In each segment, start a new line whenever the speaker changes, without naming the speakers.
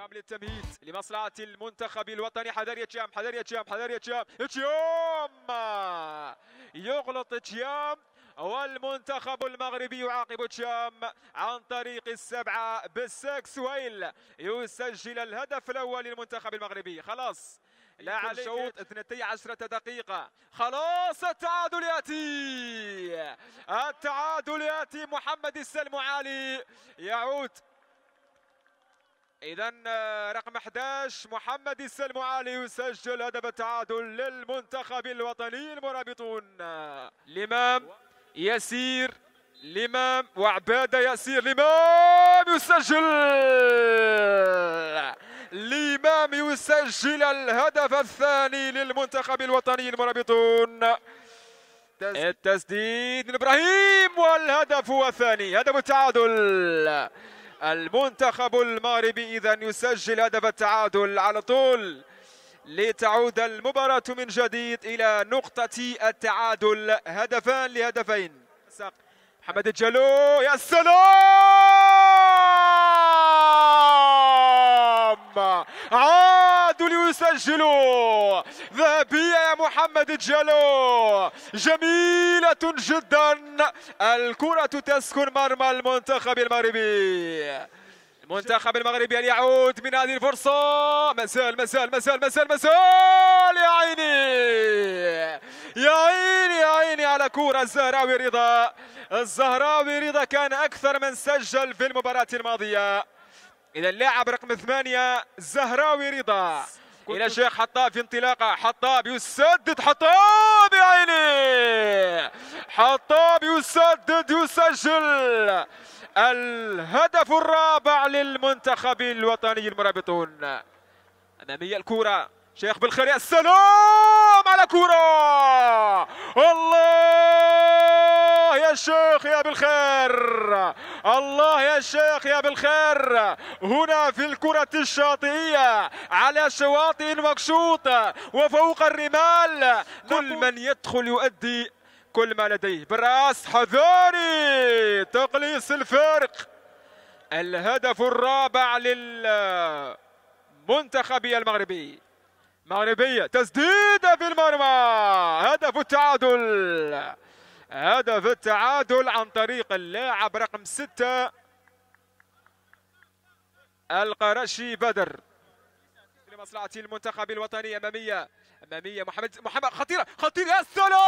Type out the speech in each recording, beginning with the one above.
تشام للتمهيد لمصلحة المنتخب الوطني حذر تشام حذر تشام حذر تشام تشام يغلط تشام والمنتخب المغربي يعاقب تشام عن طريق السبعة بالسكس ويل يسجل الهدف الأول للمنتخب المغربي خلاص لا على الشوط 12 دقيقة خلاص التعادل يأتي التعادل يأتي محمد السلمعالي يعود اذا آه، رقم 11 محمد علي يسجل هدف التعادل للمنتخب الوطني المرابطون الامام يسير الامام وعباده يسير الامام يسجل الامام يسجل الهدف الثاني للمنتخب الوطني المرابطون التسديد من ابراهيم والهدف الثاني هدف التعادل المنتخب المغربي إذا يسجل هدف التعادل على طول لتعود المباراة من جديد إلى نقطة التعادل هدفان لهدفين محمد الجلو يا سلام يعاد ليسجل ذهبية يا محمد جالو جميلة جدا الكرة تسكن مرمى المنتخب المغربي المنتخب المغربي أن يعود من هذه الفرصة مازال مازال مازال مازال مازال يا عيني يا عيني يا عيني على كورة الزهراوي رضا الزهراوي رضا كان أكثر من سجل في المباراة الماضية إذا اللاعب رقم ثمانية زهراوي رضا إلى شيخ حطاب في انطلاقة حطاب يسدد حطاب عيني حطاب يسدد يسجل الهدف الرابع للمنتخب الوطني المرابطون أمامية الكرة شيخ بالخير يا السلام على كرة الله يا شيخ يا بالخير الله يا شيخ يا بالخير هنا في الكرة الشاطئية على شواطئ مقشوطة وفوق الرمال كل من يدخل يؤدي كل ما لديه بالراس حذاري تقليص الفرق الهدف الرابع للمنتخب المغربي مغربية تسديدة في المرمى هدف التعادل هدف التعادل عن طريق اللاعب رقم ستة القرشي بدر لمصلحة المنتخب الوطني أمامية أمامية محمد محمد خطيرة خطيرة يا سلام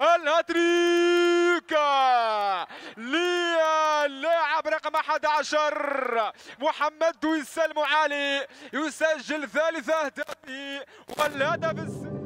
الهاتريك للاعب رقم 11 محمد وسلم علي يسجل ثالث أهدافه والهدف السادس